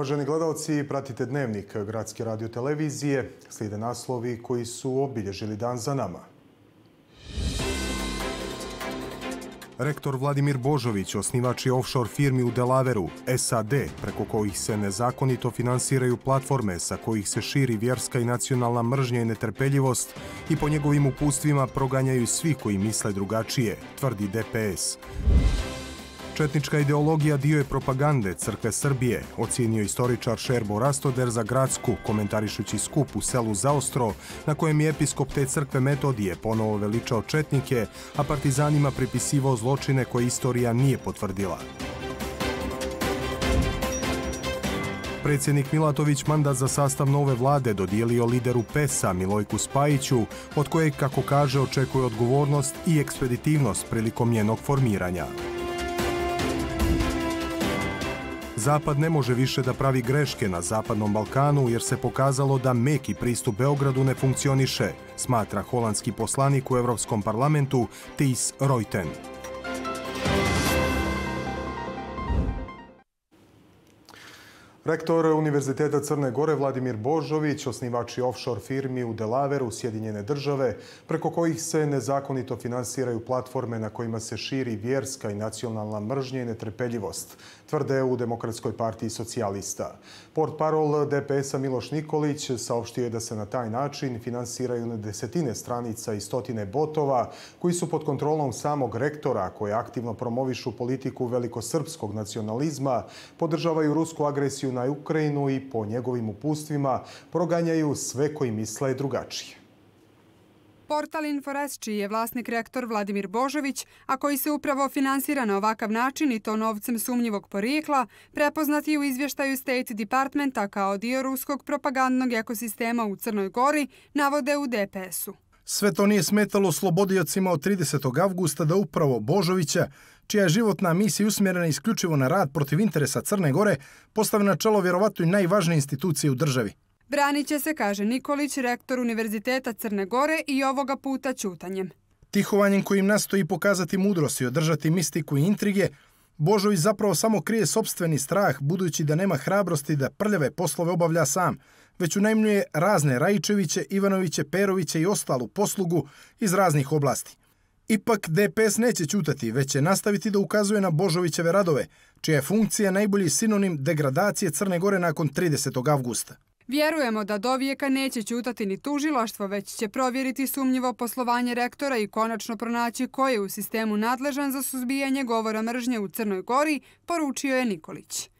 Uvaženi gledalci, pratite dnevnik Gradske radiotelevizije. Slijede naslovi koji su obilježili dan za nama. Rektor Vladimir Božović, osnivač offshore firmi u Delaveru, SAD, preko kojih se nezakonito finansiraju platforme sa kojih se širi vjerska i nacionalna mržnja i netrpeljivost i po njegovim upustvima proganjaju svi koji misle drugačije, tvrdi DPS. DPS četnička ideologija dio je propagande Crkve Srbije, ocjenio istoričar Šerbo Rastoder za Gradsku, komentarišući skup u selu Zaostro, na kojem je episkop te crkve Metodije ponovo veličao četnike, a partizanima pripisivao zločine koje istorija nije potvrdila. Predsjednik Milatović mandat za sastav nove vlade dodijelio lideru PES-a Milojku Spajiću, od kojeg, kako kaže, očekuje odgovornost i ekspeditivnost prilikom njenog formiranja. Zapad ne može više da pravi greške na Zapadnom Balkanu jer se pokazalo da meki pristup Beogradu ne funkcioniše, smatra holandski poslanik u Evropskom parlamentu Thies Reuten. Rektor Univerziteta Crne Gore Vladimir Božović, osnivači offshore firmi u Delaveru, Sjedinjene države, preko kojih se nezakonito finansiraju platforme na kojima se širi vjerska i nacionalna mržnja i netrpeljivost, tvrde u Demokratskoj partiji socijalista. Port parol DPS-a Miloš Nikolić saopštio je da se na taj način finansiraju na desetine stranica i stotine botova koji su pod kontrolom samog rektora koji aktivno promovišu politiku velikosrpskog nacionalizma, podržavaju rusku agresiju na Ukrajinu i po njegovim upustvima proganjaju sve koji misle drugačije. Portal Infores, čiji je vlasnik rektor Vladimir Božović, a koji se upravo finansira na ovakav način i to novcem sumnjivog porijekla, prepoznati u izvještaju State Departmenta kao dio ruskog propagandnog ekosistema u Crnoj Gori, navode u DPS-u. Sve to nije smetalo slobodijacima od 30. avgusta da upravo Božovića čija je životna misija usmjerena isključivo na rad protiv interesa Crne Gore, postave na čelo vjerovatno i najvažnije institucije u državi. Braniće se, kaže Nikolić, rektor Univerziteta Crne Gore i ovoga puta čutanjem. Tihovanjem kojim nastoji pokazati mudrost i održati mistiku i intrige, Božović zapravo samo krije sobstveni strah budući da nema hrabrosti da prljave poslove obavlja sam, već unajmljuje razne Rajičeviće, Ivanoviće, Peroviće i ostalu poslugu iz raznih oblasti. Ipak DPS neće čutati, već će nastaviti da ukazuje na Božovićeve radove, čija je funkcija najbolji sinonim degradacije Crne Gore nakon 30. avgusta. Vjerujemo da do vijeka neće čutati ni tužilaštvo, već će provjeriti sumnjivo poslovanje rektora i konačno pronaći ko je u sistemu nadležan za suzbijanje govora mržnje u Crnoj Gori, poručio je Nikolić.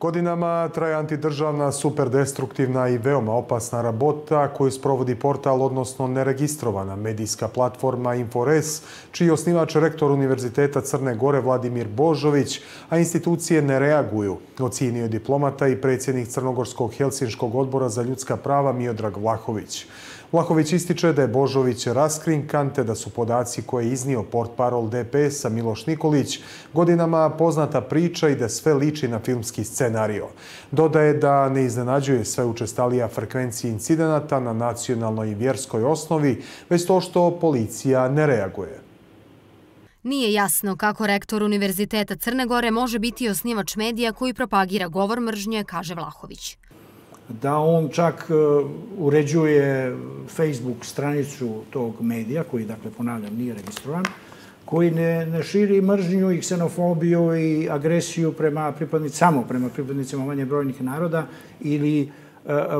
Godinama traje antidržavna, superdestruktivna i veoma opasna rabota koju sprovodi portal, odnosno neregistrovana medijska platforma Infores, čiji osnivač je rektor Univerziteta Crne Gore Vladimir Božović, a institucije ne reaguju. Ocijenio je diplomata i predsjednik Crnogorskog Helsinškog odbora za ljudska prava Miodrag Vlahović. Vlahović ističe da je Božović raskrinkan, te da su podaci koje je iznio port parol DPS-a Miloš Nikolić godinama poznata priča i da sve liči na filmski scenario. Dodaje da ne iznenađuje sve učestalija frekvencije incidenata na nacionalnoj i vjerskoj osnovi, već to što policija ne reaguje. Nije jasno kako rektor Univerziteta Crne Gore može biti osnivač medija koji propagira govor mržnje, kaže Vlahović da on čak e, uređuje Facebook stranicu tog medija, koji, dakle, ponavljam, nije registrovan, koji ne, ne širi mržnju i ksenofobiju i agresiju prema pripadnicima, samo prema pripadnicima manje brojnih naroda ili e,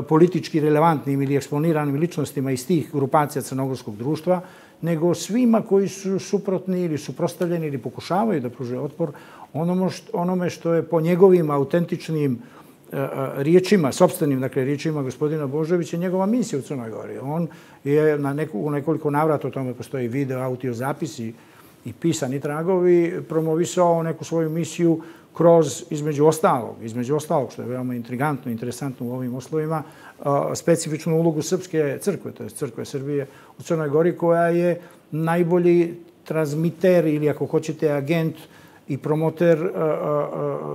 politički relevantnim ili eksponiranim ličnostima iz tih grupacija crnogorskog društva, nego svima koji su suprotni ili suprostavljeni ili pokušavaju da pruže otpor onome što je po njegovim autentičnim riječima, sobstvenim dakle, riječima gospodina Božovića, njegova misija u Crnoj Gori. On je na neko, nekoliko navrata, o tome postoji video, audio zapisi i pisani tragovi, promovisao neku svoju misiju kroz, između ostalog, između ostalog, što je veoma intrigantno, interesantno u ovim oslovima, specifičnu ulogu Srpske crkve, to je Crkve Srbije u Crnoj Gori, koja je najbolji transmiter ili, ako hoćete, agent i promoter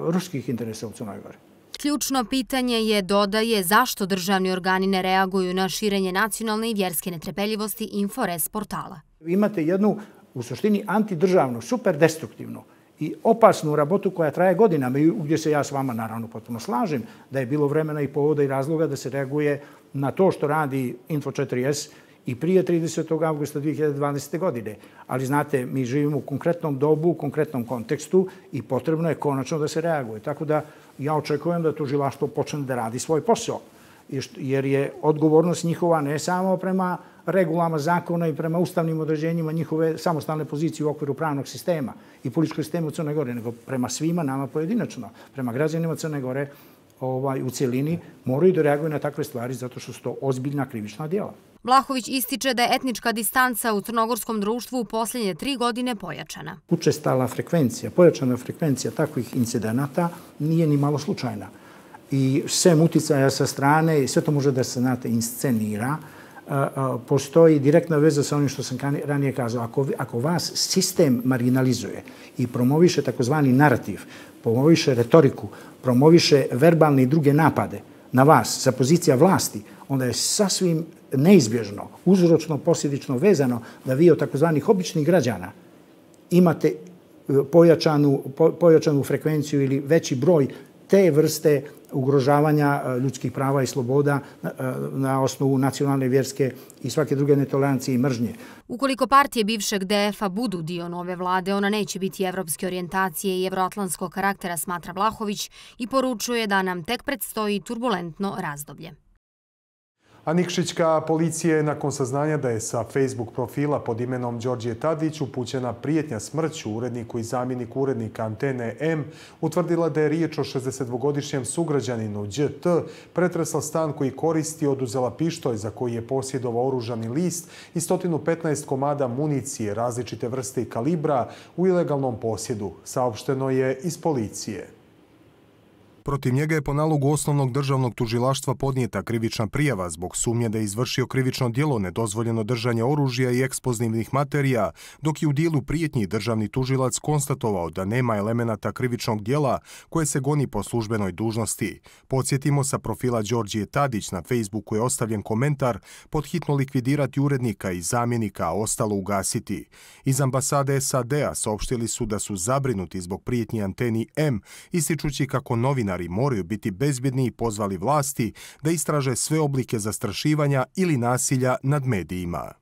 ruskih interesa u Crnoj Gori. Ključno pitanje je, dodaje, zašto državni organi ne reaguju na širenje nacionalne i vjerske netrepeljivosti Infores portala. Imate jednu, u suštini, antidržavnu, super destruktivnu i opasnu rabotu koja traje godinama i gdje se ja s vama naravno potpuno slažem da je bilo vremena i povoda i razloga da se reaguje na to što radi Info 4S i prije 30. augusta 2012. godine. Ali znate, mi živimo u konkretnom dobu, u konkretnom kontekstu i potrebno je konačno da se reaguje. Tako da ja očekujem da tužilaštvo počne da radi svoj posao. Jer je odgovornost njihova ne samo prema regulama zakona i prema ustavnim određenjima njihove samostalne pozicije u okviru pravnog sistema i političkog sistema Crne Gore, nego prema svima nama pojedinačno, prema građanima Crne Gore, ovaj, u cjelini moraju da reaguju na takve stvari zato što su to ozbiljna krivična djela. Blahović ističe da je etnička distanca u crnogorskom društvu u posljednje tri godine pojačana. Učestala frekvencija, pojačana frekvencija takvih incidenata nije ni malo slučajna. I sve muticaja sa strane, sve to može da se, znate, inscenira, postoji direktna veza sa onim što sam ranije kazao. Ako vas sistem marginalizuje i promoviše takozvani narativ promoviše retoriku, promoviše verbalne i druge napade na vas sa pozicija vlasti, onda je sasvim neizbježno, uzročno, posljedično vezano da vi od takozvanih običnih građana imate e, pojačanu, pojačanu frekvenciju ili veći broj te vrste ugrožavanja e, ljudskih prava i sloboda e, na osnovu nacionalne, vjerske i svake druge netolerancije i mržnje. Ukoliko partije bivšeg DF-a budu dio nove vlade, ona neće biti evropske orijentacije i evroatlanskog karaktera, smatra Vlahović, i poručuje da nam tek predstoji turbulentno razdoblje. A Nikšićka policija je nakon saznanja da je sa Facebook profila pod imenom Đorđije Tadić upućena prijetnja smrću uredniku i zamjeniku urednika antene M, utvrdila da je riječ o 62-godišnjem sugrađaninu Đt, pretresla stan koji koristi, oduzela pištoj za koji je posjedova oružani list i 115 komada municije različite vrste i kalibra u ilegalnom posjedu, saopšteno je iz policije. Protiv njega je po nalogu osnovnog državnog tužilaštva podnijeta krivična prijava zbog sumnje da je izvršio krivično dijelo nedozvoljeno držanje oružja i ekspozivnih materija, dok je u dijelu prijetnji državni tužilac konstatovao da nema elemenata krivičnog dijela koje se goni po službenoj dužnosti. Podsjetimo sa profila Đorđije Tadić na Facebooku je ostavljen komentar pod hitno likvidirati urednika i zamjenika, a ostalo ugasiti. Iz ambasade SAD-a saopštili su da su zabrinuti zbog prijetnji anteni M, ističući kako novina novinari moraju biti bezbjedni i pozvali vlasti da istraže sve oblike zastrašivanja ili nasilja nad medijima.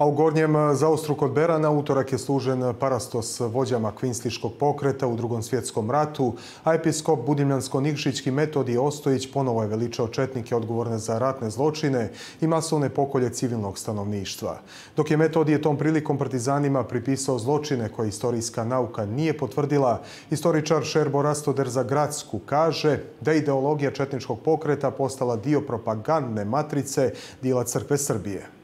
A u Gornjem eh, zaostru kod Berana utorak je služen parastos vođama kvinsliškog pokreta u drugom svjetskom ratu, a episkop Budimljansko-Nikšićki metodi Ostojić ponovo je veličao četnike odgovorne za ratne zločine i masovne pokolje civilnog stanovništva. Dok je metodi je tom prilikom partizanima pripisao zločine koje istorijska nauka nije potvrdila, istoričar Šerbo Rastoder za Gradsku kaže da ideologija četničkog pokreta postala dio propagandne matrice dila crkve Srbije.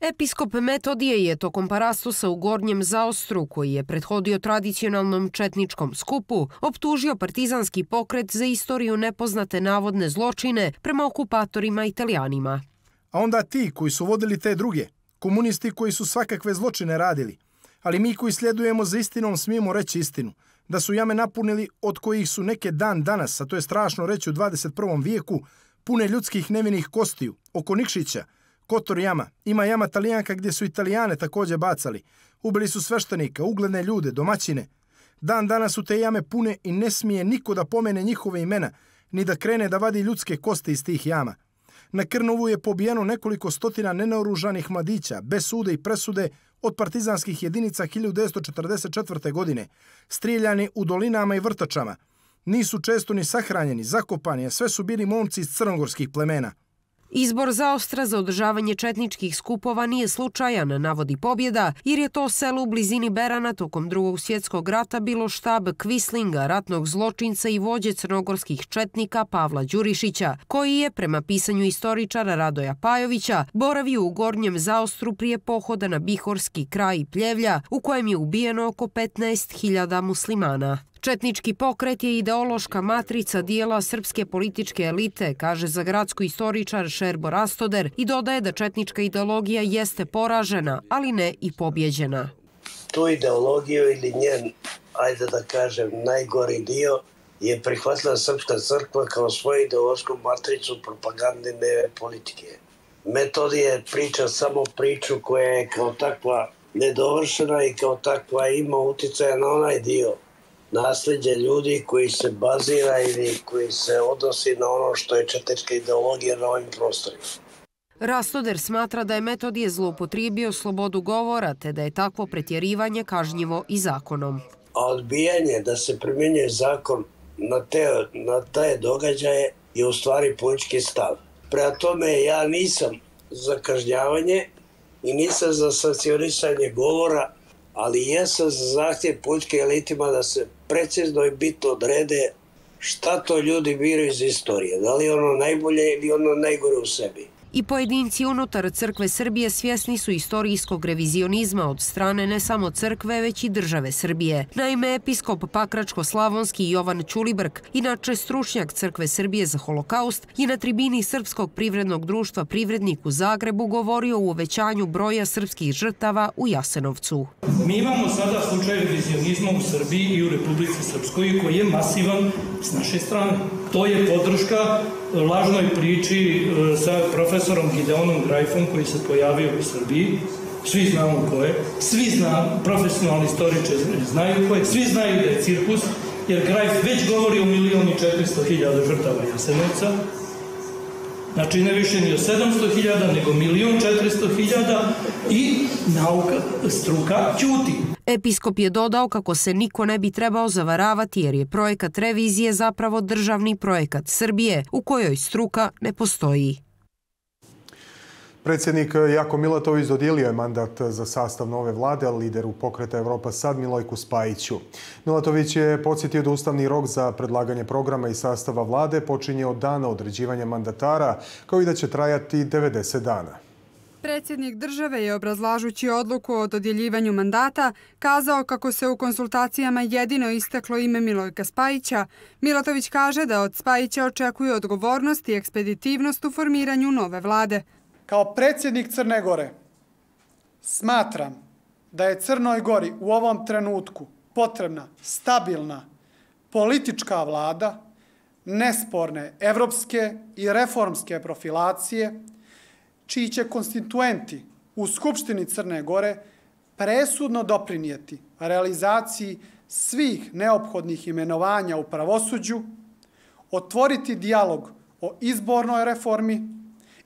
Episkop Metodije je tokom parastusa u Gornjem zaostru, koji je prethodio tradicionalnom četničkom skupu, optužio partizanski pokret za istoriju nepoznate navodne zločine prema okupatorima italijanima. A onda ti koji su vodili te druge, komunisti koji su svakakve zločine radili, ali mi koji sljedujemo za istinom smijemo reći istinu, da su jame napunili od kojih su neke dan danas, a to je strašno reći u 21. vijeku, pune ljudskih nevinih kostiju oko Nikšića, Kotor jama. Ima jama talijanka gdje su italijane također bacali. Ubili su sveštenika, ugledne ljude, domaćine. Dan danas su te jame pune i ne smije niko da pomene njihove imena, ni da krene da vadi ljudske koste iz tih jama. Na Krnovu je pobijeno nekoliko stotina nenaoružanih mladića, bez sude i presude, od partizanskih jedinica 1944. godine, strijeljani u dolinama i vrtačama. Nisu često ni sahranjeni, zakopani, a sve su bili momci iz crnogorskih plemena. Izbor zaostra za održavanje četničkih skupova nije slučajan, navodi pobjeda, jer je to selo u blizini Berana tokom drugog svjetskog rata bilo štab Kvislinga, ratnog zločinca i vođe crnogorskih četnika Pavla Đurišića, koji je, prema pisanju istoričara Radoja Pajovića, boravio u gornjem zaostru prije pohoda na Bihorski kraj Pljevlja, u kojem je ubijeno oko 15.000 muslimana. Četnički pokret je ideološka matrica dijela srpske političke elite, kaže za gradsku istoričar Šerbo Rastoder i dodaje da četnička ideologija jeste poražena, ali ne i pobjeđena. Tu ideologiju ili njen, ajde da kažem, najgori dio je prihvatila Srpska crkva kao svoju ideološku matricu propagande neve politike. Metodi priča samo priču koja je kao takva nedovršena i kao takva ima uticaja na onaj dio nasljeđe ljudi koji se bazira ili koji se odnosi na ono što je četečka ideologija na ovim prostorima. Rastoder smatra da je Metodije zloupotribio slobodu govora, te da je takvo pretjerivanje kažnjivo i zakonom. A odbijanje da se primjenjuje zakon na na te događaje je u stvari politički stav. Prea tome ja nisam za kažnjavanje i nisam za sancionisanje govora, ali jesam za zahtjev političke elitima da se precizno i bitno odrede šta to ljudi biraju iz istorije. Da li ono najbolje ili ono najgore u sebi. I pojedinci unutar Crkve Srbije svjesni su istorijskog revizionizma od strane ne samo crkve, već i države Srbije. Naime, episkop Pakračko-Slavonski Jovan Čulibrk, inače stručnjak Crkve Srbije za holokaust, je na tribini Srpskog privrednog društva privrednik u Zagrebu govorio u ovećanju broja srpskih žrtava u Jasenovcu. Mi imamo sada slučaj revizionizma u Srbiji i u Republici Srpskoj koji je masivan s naše strane to je podrška lažnoj priči e, sa profesorom Gideonom Grajfom koji se pojavio u Srbiji. Svi znamo ko je. Svi zna, profesionalni istoriče znaju ko je. Svi znaju da je cirkus, jer Grajf već govori o milijoni četiristo hiljada žrtava Jasenovca. Znači ne više ni o 700.000, nego milijon 400.000 i nauka, struka, ćuti. Episkop je dodao kako se niko ne bi trebao zavaravati jer je projekat revizije zapravo državni projekat Srbije u kojoj struka ne postoji. Predsjednik Jako Milatović dodijelio je mandat za sastav nove vlade, lideru pokreta Evropa sad Milojku Spajiću. Milatović je podsjetio da ustavni rok za predlaganje programa i sastava vlade počinje od dana određivanja mandatara, kao i da će trajati 90 dana predsjednik države je obrazlažući odluku o dodjeljivanju mandata kazao kako se u konsultacijama jedino istaklo ime Milojka Spajića, Milatović kaže da od Spajića očekuju odgovornost i ekspeditivnost u formiranju nove vlade. Kao predsjednik Crne Gore smatram da je Crnoj Gori u ovom trenutku potrebna stabilna politička vlada, nesporne evropske i reformske profilacije, čiji će konstituenti u Skupštini Crne Gore presudno doprinijeti realizaciji svih neophodnih imenovanja u pravosuđu, otvoriti dialog o izbornoj reformi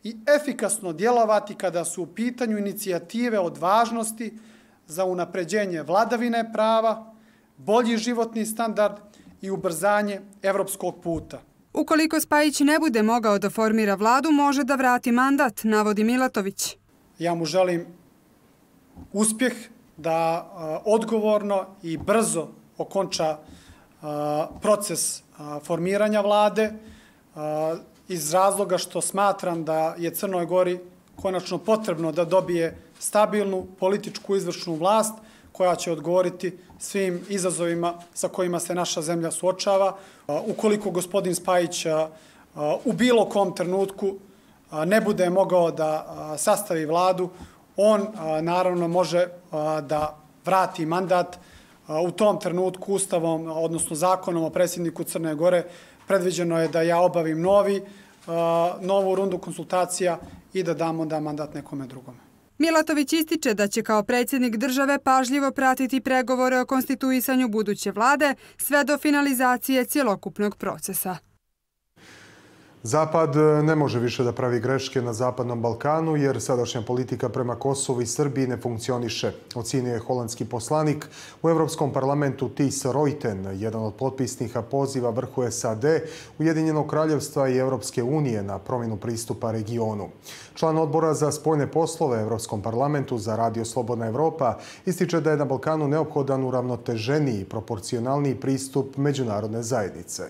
i efikasno djelovati kada su u pitanju inicijative od važnosti za unapređenje vladavine prava, bolji životni standard i ubrzanje evropskog puta. Ukoliko Spajić ne bude mogao da formira vladu, može da vrati mandat, navodi Milatović. Ja mu želim uspjeh da e, odgovorno i brzo okonča e, proces e, formiranja vlade iz razloga što smatram da je Crnoj Gori konačno potrebno da dobije stabilnu političku izvršnu vlast koja će odgovoriti svim izazovima sa kojima se naša zemlja suočava. Ukoliko gospodin Spajić u bilo kom trenutku ne bude mogao da sastavi vladu, on naravno može da vrati mandat u tom trenutku ustavom, odnosno zakonom o predsjedniku Crne Gore, predviđeno je da ja obavim novi, novu rundu konsultacija i da dam onda mandat nekome drugome. Milatović ističe da će kao predsjednik države pažljivo pratiti pregovore o konstituisanju buduće vlade sve do finalizacije cjelokupnog procesa. Zapad e, ne može više da pravi greške na Zapadnom Balkanu jer sadašnja politika prema Kosovu i Srbiji ne funkcioniše. Ocinio je holandski poslanik u Evropskom parlamentu Tis Reuten, jedan od potpisnika poziva vrhu SAD, Ujedinjenog kraljevstva i Evropske unije na promjenu pristupa regionu. Član odbora za spojne poslove u Evropskom parlamentu za Radio Slobodna Evropa ističe da je na Balkanu neophodan uravnoteženiji i proporcionalniji pristup međunarodne zajednice.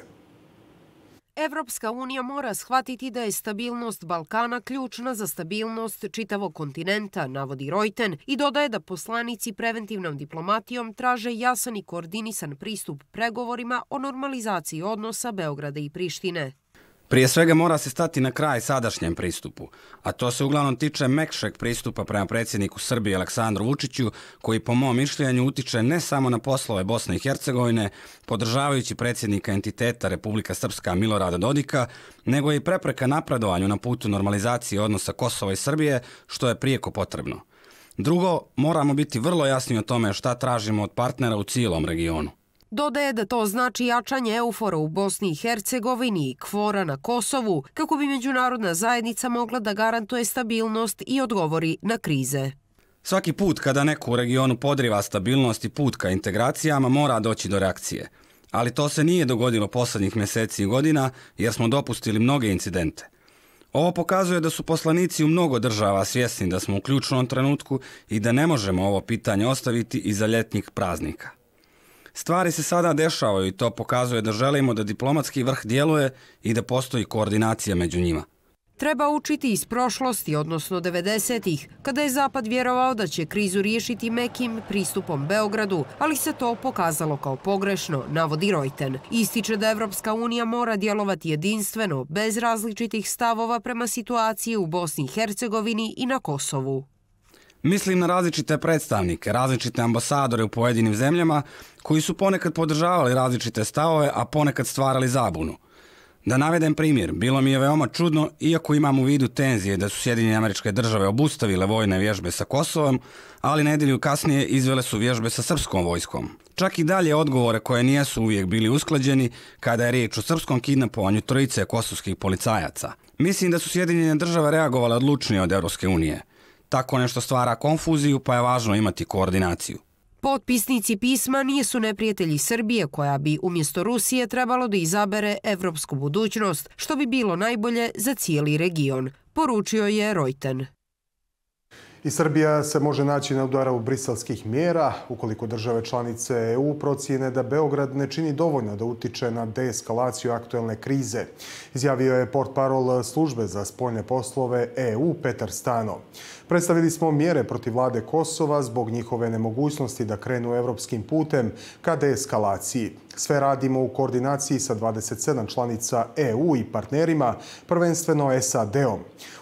Evropska unija mora shvatiti da je stabilnost Balkana ključna za stabilnost čitavog kontinenta, navodi Rojten, i dodaje da poslanici preventivnom diplomatijom traže jasan i koordinisan pristup pregovorima o normalizaciji odnosa Beograda i Prištine. Prije svega mora se stati na kraj sadašnjem pristupu, a to se uglavnom tiče mekšeg pristupa prema predsjedniku Srbije Aleksandru Vučiću, koji po mom mišljenju utiče ne samo na poslove Bosne i Hercegovine, podržavajući predsjednika entiteta Republika Srpska Milorada Dodika, nego i prepreka napredovanju na putu normalizacije odnosa Kosova i Srbije, što je prijeko potrebno. Drugo, moramo biti vrlo jasni o tome šta tražimo od partnera u cijelom regionu. Dodaje da to znači jačanje eufora u Bosni i Hercegovini i kvora na Kosovu kako bi međunarodna zajednica mogla da garantuje stabilnost i odgovori na krize. Svaki put kada neko u regionu podriva stabilnost i put ka integracijama mora doći do reakcije. Ali to se nije dogodilo poslednjih meseci i godina jer smo dopustili mnoge incidente. Ovo pokazuje da su poslanici u mnogo država svjesni da smo u ključnom trenutku i da ne možemo ovo pitanje ostaviti iza ljetnih praznika. Stvari se sada dešavaju i to pokazuje da želimo da diplomatski vrh djeluje i da postoji koordinacija među njima. Treba učiti iz prošlosti, odnosno 90-ih, kada je Zapad vjerovao da će krizu riješiti mekim pristupom Beogradu, ali se to pokazalo kao pogrešno, navodi Reuten. Ističe da Evropska unija mora djelovati jedinstveno, bez različitih stavova prema situaciji u Bosni i Hercegovini i na Kosovu. Mislim na različite predstavnike, različite ambasadore u pojedinim zemljama koji su ponekad podržavali različite stavove, a ponekad stvarali zabunu. Da navedem primjer, bilo mi je veoma čudno, iako imam u vidu tenzije da su Sjedinje američke države obustavile vojne vježbe sa Kosovom, ali nedelju kasnije izvele su vježbe sa srpskom vojskom. Čak i dalje odgovore koje nijesu uvijek bili uskladjeni kada je riječ o srpskom kidnapovanju trojice kosovskih policajaca. Mislim da su Sjedinjene države reagovale odlučnije od Evropske unije – tako nešto stvara konfuziju pa je važno imati koordinaciju. Potpisnici pisma nisu neprijatelji Srbije koja bi umjesto Rusije trebalo da izabere evropsku budućnost, što bi bilo najbolje za cijeli region, poručio je Reuten. I Srbija se može naći na udaru briselskih mjera ukoliko države članice EU procijene da Beograd ne čini dovoljno da utiče na deeskalaciju aktuelne krize, izjavio je port parol službe za spoljne poslove EU Petar Stano. Predstavili smo mjere protiv vlade Kosova zbog njihove nemogućnosti da krenu evropskim putem ka deeskalaciji. Sve radimo u koordinaciji sa 27 članica EU i partnerima, prvenstveno SAD-om.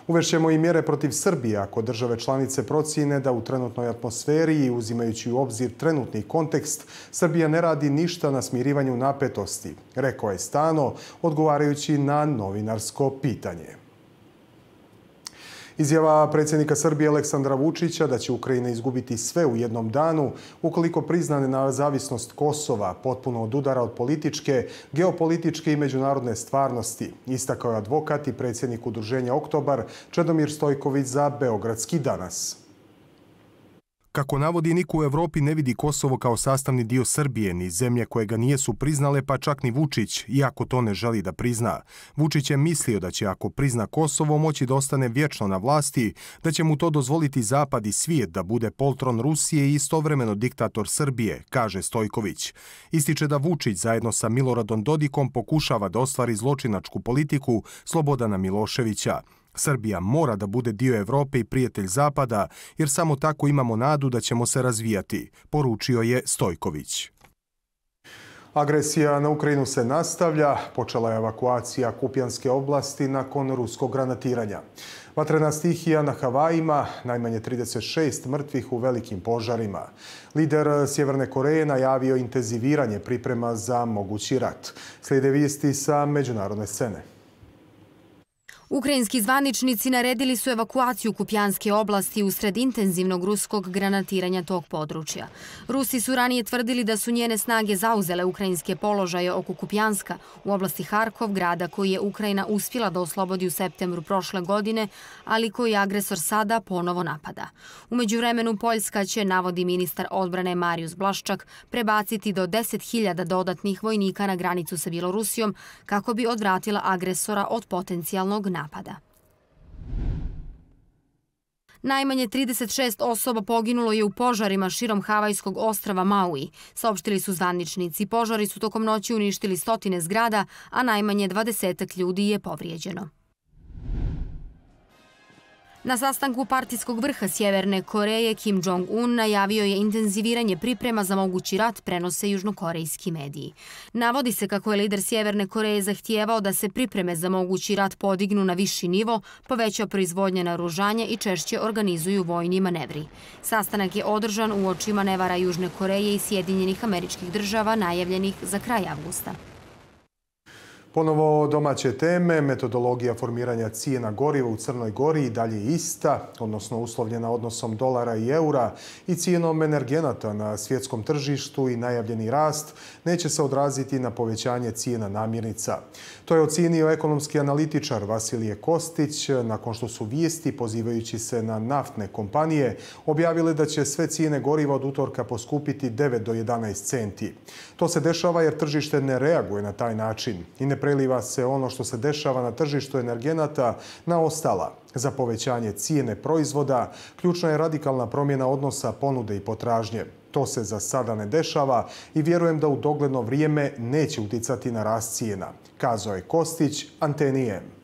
Uvešćemo i mjere protiv Srbije ako države članice procijene da u trenutnoj atmosferi i uzimajući u obzir trenutni kontekst, Srbija ne radi ništa na smirivanju napetosti, rekao je Stano odgovarajući na novinarsko pitanje. Izjava predsjednika Srbije Aleksandra Vučića da će Ukrajina izgubiti sve u jednom danu ukoliko priznane na zavisnost Kosova potpuno od udara od političke, geopolitičke i međunarodne stvarnosti, istakao je advokat i predsjednik udruženja Oktobar Čedomir Stojković za Beogradski danas. Kako navodi, niko u Evropi ne vidi Kosovo kao sastavni dio Srbije, ni zemlje koje ga nije su priznale, pa čak ni Vučić, iako to ne želi da prizna. Vučić je mislio da će ako prizna Kosovo moći da ostane vječno na vlasti, da će mu to dozvoliti Zapad i svijet da bude poltron Rusije i istovremeno diktator Srbije, kaže Stojković. Ističe da Vučić zajedno sa Miloradom Dodikom pokušava da ostvari zločinačku politiku Slobodana Miloševića. Srbija mora da bude dio Evrope i prijatelj Zapada, jer samo tako imamo nadu da ćemo se razvijati, poručio je Stojković. Agresija na Ukrajinu se nastavlja. Počela je evakuacija Kupjanske oblasti nakon ruskog granatiranja. Vatrena stihija na Havajima, najmanje 36 mrtvih u velikim požarima. Lider Sjeverne Koreje najavio intenziviranje priprema za mogući rat. Slijede vijesti sa međunarodne scene. Ukrajinski zvaničnici naredili su evakuaciju Kupjanske oblasti usred intenzivnog ruskog granatiranja tog područja. Rusi su ranije tvrdili da su njene snage zauzele ukrajinske položaje oko Kupjanska u oblasti Harkov, grada koji je Ukrajina uspjela da oslobodi u septembru prošle godine, ali koji agresor sada ponovo napada. Umeđu vremenu Poljska će, navodi ministar odbrane Marius Blaščak, prebaciti do 10.000 dodatnih vojnika na granicu sa Bjelorusijom kako bi odvratila agresora od potencijalnog napada napada. Najmanje 36 osoba poginulo je u požarima širom Havajskog ostrava Maui, saopštili su zvaničnici. Požari su tokom noći uništili stotine zgrada, a najmanje 20 ljudi je povrijeđeno. Na sastanku partijskog vrha Sjeverne Koreje Kim Jong-un najavio je intenziviranje priprema za mogući rat prenose južnokorejski mediji. Navodi se kako je lider Sjeverne Koreje zahtijevao da se pripreme za mogući rat podignu na viši nivo, povećao proizvodnje naružanja i češće organizuju vojni manevri. Sastanak je održan u očima Nevara Južne Koreje i Sjedinjenih američkih država najavljenih za kraj avgusta. Ponovo domaće teme, metodologija formiranja cijena goriva u Crnoj Gori i dalje ista, odnosno uslovljena odnosom dolara i eura i cijenom energenata na svjetskom tržištu i najavljeni rast, neće se odraziti na povećanje cijena namirnica. To je ocijenio ekonomski analitičar Vasilije Kostić nakon što su vijesti pozivajući se na naftne kompanije objavile da će sve cijene goriva od utorka poskupiti 9 do 11 centi. To se dešava jer tržište ne reaguje na taj način i ne preliva se ono što se dešava na tržištu energenata na ostala. Za povećanje cijene proizvoda ključna je radikalna promjena odnosa ponude i potražnje. To se za sada ne dešava i vjerujem da u dogledno vrijeme neće uticati na rast cijena, kazao je Kostić, Antenijem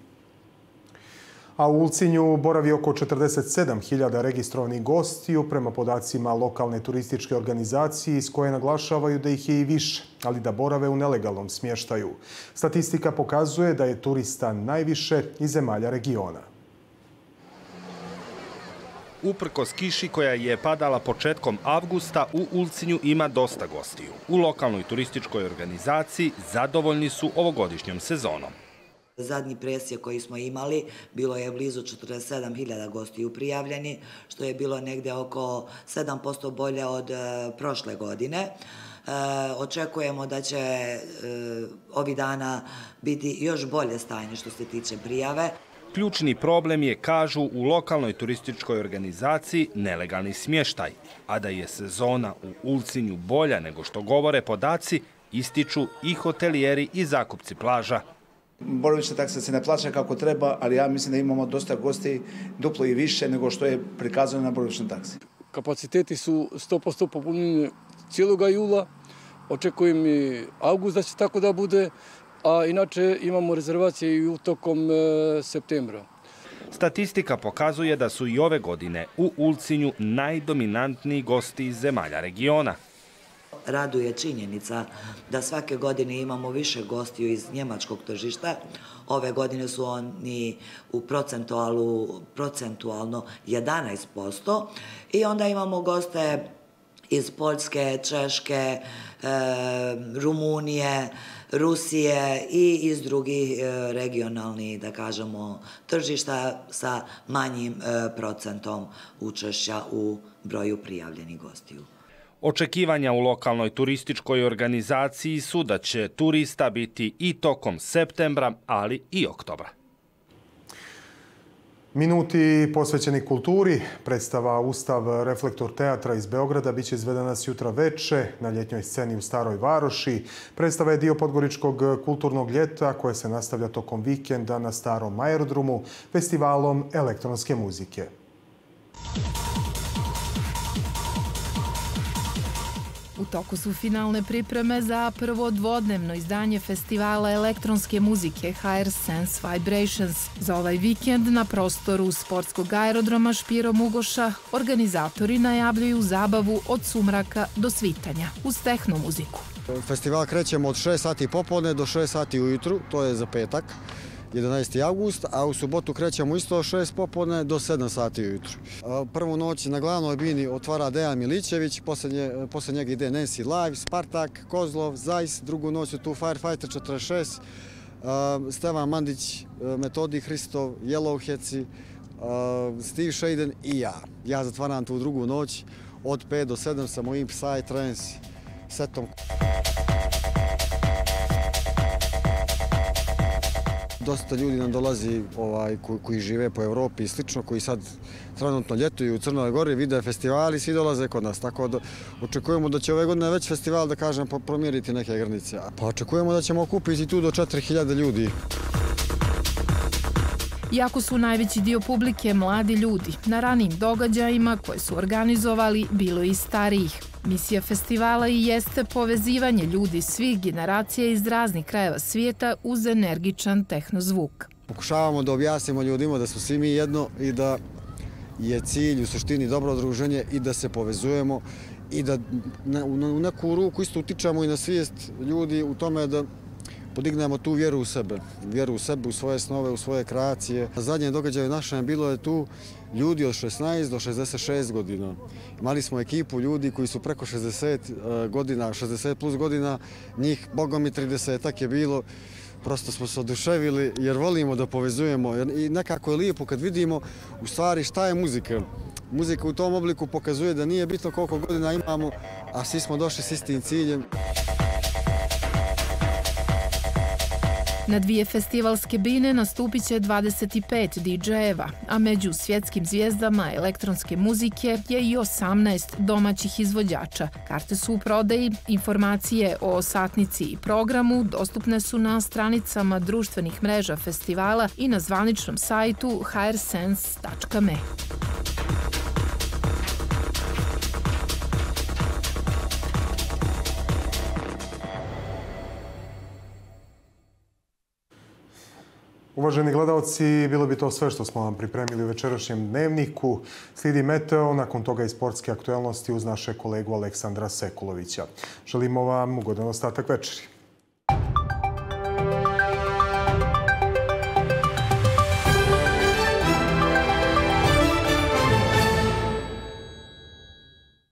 a u Ulcinju boravi oko 47.000 registrovanih gostiju prema podacima lokalne turističke organizacije s koje naglašavaju da ih je i više, ali da borave u nelegalnom smještaju. Statistika pokazuje da je turista najviše iz zemalja regiona. Uprkos kiši koja je padala početkom avgusta, u Ulcinju ima dosta gostiju. U lokalnoj turističkoj organizaciji zadovoljni su ovogodišnjom sezonom. Zadnji presje koji smo imali bilo je blizu 47.000 gostiju prijavljeni, što je bilo negde oko 7% bolje od e, prošle godine. E, očekujemo da će e, ovi dana biti još bolje stajanje što se tiče prijave. Ključni problem je, kažu, u lokalnoj turističkoj organizaciji nelegalni smještaj. A da je sezona u Ulcinju bolja nego što govore podaci, ističu i hotelijeri i zakupci plaža. Borovića taksa se ne plaća kako treba, ali ja mislim da imamo dosta gosti, duplo i više nego što je prikazano na Borovićnom taksi. Kapaciteti su 100% popunjeni cijelog jula, očekujem i august da će tako da bude, a inače imamo rezervacije i utokom e, septembra. Statistika pokazuje da su i ove godine u Ulcinju najdominantniji gosti iz zemalja regiona raduje činjenica da svake godine imamo više gostiju iz njemačkog tržišta. Ove godine su oni u procentualno 11%. I onda imamo goste iz Poljske, Češke, e, Rumunije, Rusije i iz drugih e, regionalnih, da kažemo, tržišta sa manjim e, procentom učešća u broju prijavljenih gostiju. Očekivanja u lokalnoj turističkoj organizaciji su da će turista biti i tokom septembra, ali i oktobra. Minuti posvećeni kulturi, predstava Ustav Reflektor teatra iz Beograda, bit će izvedena s jutra veče na ljetnjoj sceni u Staroj Varoši. Predstava je dio podgoričkog kulturnog ljeta koje se nastavlja tokom vikenda na Starom aerodrumu festivalom elektronske muzike. Muzika U toku su finalne pripreme za prvo dvodnevno izdanje festivala elektronske muzike Higher Sense Vibrations. Za ovaj vikend na prostoru sportskog aerodroma Špiro Mugoša organizatori najavljuju zabavu od sumraka do svitanja uz tehnomuziku. Festival krećemo od 6 sati popodne do 6 sati ujutru, to je za petak. 11. august, a u subotu krećemo isto 6 popodne do 7 sati ujutru. E, prvu noć na glavnoj bini otvara Deja Milićević, posle njega ide Nancy Live, Spartak, Kozlov, Zajs, drugu noć je tu Firefighter 46, e, Stevan Mandić, e, Metodi Hristov, Yellowheadsi, Steve Shaden i ja. Ja zatvaram tu drugu noć od 5 do 7 sa mojim Psy Trance setom. Muzika dosta ljudi nam dolazi ovaj, koji žive po Evropi i slično, koji sad trenutno ljetuju u Crnoj Gori, vide festivali, svi dolaze kod nas. Tako da očekujemo da će ove godine već festival, da kažem, promiriti neke granice. Pa očekujemo da ćemo okupiti tu do 4000 ljudi. Iako su najveći dio publike mladi ljudi, na ranim događajima koje su organizovali bilo i starijih. Misija festivala i jeste povezivanje ljudi svih generacija iz raznih krajeva svijeta uz energičan tehnozvuk. Pokušavamo da objasnimo ljudima da smo svi mi jedno i da je cilj u suštini dobro odruženje i da se povezujemo i da u neku ruku isto utičemo i na svijest ljudi u tome da podignemo tu vjeru u sebe, vjeru u sebe, u svoje snove, u svoje kreacije. Zadnje događaje naše bilo je tu ljudi od 16 do 66 godina. Imali smo ekipu ljudi koji su preko 60 e, godina, 60 plus godina, njih bogom i 30, tak je bilo. Prosto smo se oduševili jer volimo da povezujemo i nekako je lijepo kad vidimo u stvari šta je muzika. Muzika u tom obliku pokazuje da nije bitno koliko godina imamo, a svi smo došli s istim ciljem. Na dvije festivalske bine nastupit će 25 DJ-eva, a među svjetskim zvijezdama elektronske muzike je i 18 domaćih izvođača. Karte su u prodeji, informacije o satnici i programu dostupne su na stranicama društvenih mreža festivala i na zvaničnom sajtu hrsense.me. Uvaženi gledalci, bilo bi to sve što smo vam pripremili u večerašnjem dnevniku. Slidi meteo, nakon toga i sportske aktuelnosti uz naše kolegu Aleksandra Sekulovića. Želimo vam ugodan ostatak večeri.